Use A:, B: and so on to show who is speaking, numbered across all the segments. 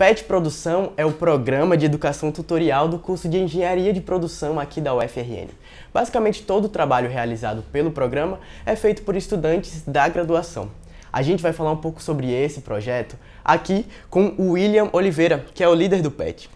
A: PET Produção é o programa de educação tutorial do curso de Engenharia de Produção aqui da UFRN. Basicamente, todo o trabalho realizado pelo programa é feito por estudantes da graduação. A gente vai falar um pouco sobre esse projeto aqui com o William Oliveira, que é o líder do PET.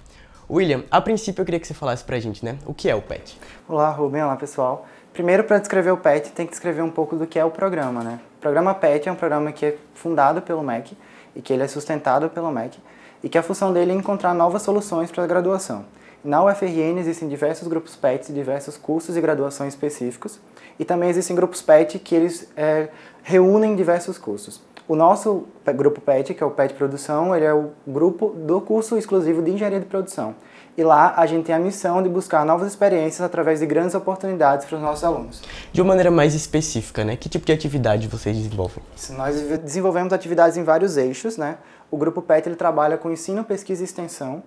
A: William, a princípio eu queria que você falasse pra gente, né? O que é o PET?
B: Olá, Rubem. Olá, pessoal. Primeiro, para descrever o PET, tem que descrever um pouco do que é o programa, né? O programa PET é um programa que é fundado pelo MEC e que ele é sustentado pelo MEC e que a função dele é encontrar novas soluções para a graduação. Na UFRN existem diversos grupos PET, diversos cursos e graduações específicos, e também existem grupos PET que eles é, reúnem diversos cursos. O nosso grupo PET, que é o PET Produção, ele é o grupo do curso exclusivo de Engenharia de Produção e lá a gente tem a missão de buscar novas experiências através de grandes oportunidades para os nossos alunos.
A: De uma maneira mais específica, né? Que tipo de atividade vocês desenvolvem?
B: Nós desenvolvemos atividades em vários eixos, né? O grupo PET ele trabalha com ensino, pesquisa e extensão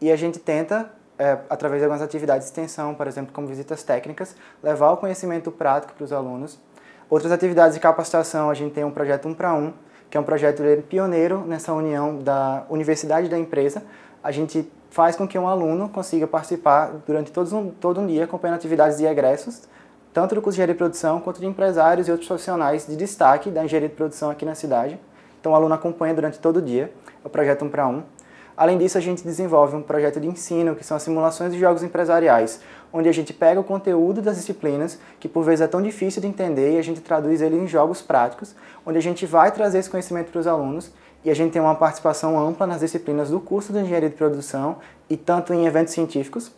B: e a gente tenta é, através de algumas atividades de extensão, por exemplo, como visitas técnicas, levar o conhecimento prático para os alunos. Outras atividades de capacitação, a gente tem um projeto um para um, que é um projeto é pioneiro nessa união da universidade e da empresa. A gente faz com que um aluno consiga participar durante todo um, todo um dia acompanhando atividades de egressos, tanto do curso de engenharia de produção quanto de empresários e outros profissionais de destaque da engenharia de produção aqui na cidade. Então o aluno acompanha durante todo o dia, é o projeto 1 para 1. Além disso, a gente desenvolve um projeto de ensino, que são as simulações de jogos empresariais, onde a gente pega o conteúdo das disciplinas, que por vezes é tão difícil de entender, e a gente traduz ele em jogos práticos, onde a gente vai trazer esse conhecimento para os alunos e a gente tem uma participação ampla nas disciplinas do curso de Engenharia de Produção e tanto em eventos científicos.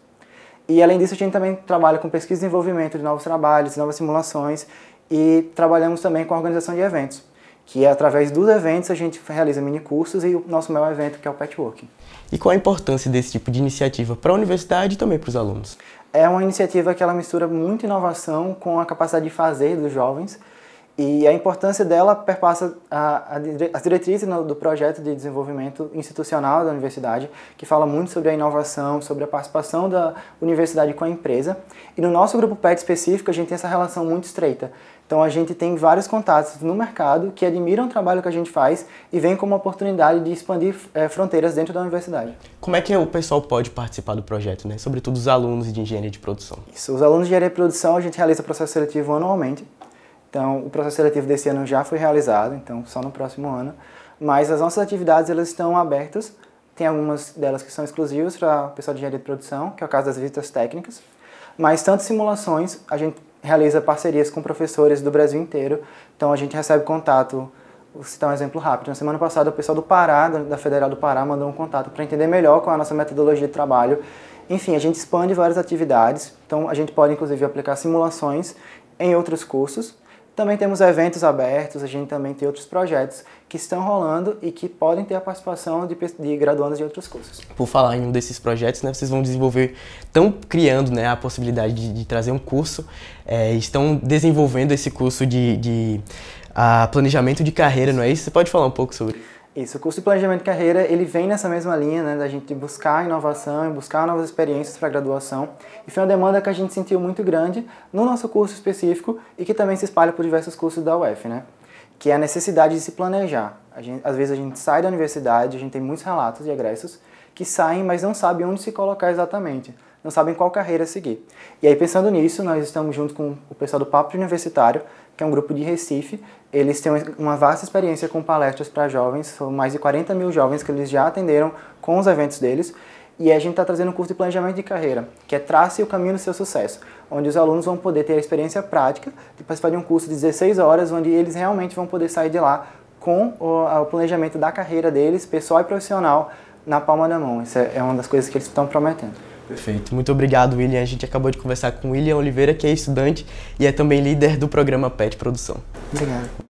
B: E além disso, a gente também trabalha com pesquisa e desenvolvimento de novos trabalhos, novas simulações e trabalhamos também com a organização de eventos que é através dos eventos a gente realiza mini cursos e o nosso maior evento que é o Petworking.
A: E qual a importância desse tipo de iniciativa para a universidade e também para os alunos?
B: É uma iniciativa que ela mistura muita inovação com a capacidade de fazer dos jovens e a importância dela perpassa as diretrizes do projeto de desenvolvimento institucional da universidade, que fala muito sobre a inovação, sobre a participação da universidade com a empresa. E no nosso grupo PET específico, a gente tem essa relação muito estreita. Então a gente tem vários contatos no mercado que admiram o trabalho que a gente faz e vem como uma oportunidade de expandir é, fronteiras dentro da universidade.
A: Como é que o pessoal pode participar do projeto, né? Sobretudo os alunos de engenharia de produção.
B: Isso, os alunos de engenharia de produção a gente realiza processo seletivo anualmente então, o processo seletivo desse ano já foi realizado, então só no próximo ano. Mas as nossas atividades elas estão abertas. Tem algumas delas que são exclusivas para o pessoal de engenharia de produção, que é o caso das visitas técnicas. Mas tanto simulações, a gente realiza parcerias com professores do Brasil inteiro. Então a gente recebe contato, vou citar um exemplo rápido. Na semana passada o pessoal do Pará, da Federal do Pará, mandou um contato para entender melhor qual é a nossa metodologia de trabalho. Enfim, a gente expande várias atividades. Então a gente pode inclusive aplicar simulações em outros cursos também temos eventos abertos, a gente também tem outros projetos que estão rolando e que podem ter a participação de, de graduandos de outros cursos.
A: Por falar em um desses projetos, né, vocês vão desenvolver, estão criando né, a possibilidade de, de trazer um curso, é, estão desenvolvendo esse curso de, de a, ah, planejamento de carreira, não é isso? Você pode falar um pouco sobre isso?
B: Isso, o curso de Planejamento de Carreira, ele vem nessa mesma linha, né, da gente buscar inovação e buscar novas experiências para a graduação, e foi uma demanda que a gente sentiu muito grande no nosso curso específico e que também se espalha por diversos cursos da UF, né, que é a necessidade de se planejar. Gente, às vezes a gente sai da universidade, a gente tem muitos relatos de egressos que saem, mas não sabem onde se colocar exatamente não sabem qual carreira seguir. E aí, pensando nisso, nós estamos junto com o pessoal do Papo Universitário, que é um grupo de Recife. Eles têm uma vasta experiência com palestras para jovens, são mais de 40 mil jovens que eles já atenderam com os eventos deles. E a gente está trazendo um curso de planejamento de carreira, que é Trace o Caminho do Seu Sucesso, onde os alunos vão poder ter a experiência prática de participar de um curso de 16 horas, onde eles realmente vão poder sair de lá com o, planejamento da carreira deles, pessoal e profissional, na palma da mão. Isso é, é uma das coisas que eles estão prometendo.
A: Perfeito. Muito obrigado, William. A gente acabou de conversar com William Oliveira, que é estudante e é também líder do programa PET Produção.
B: Obrigado.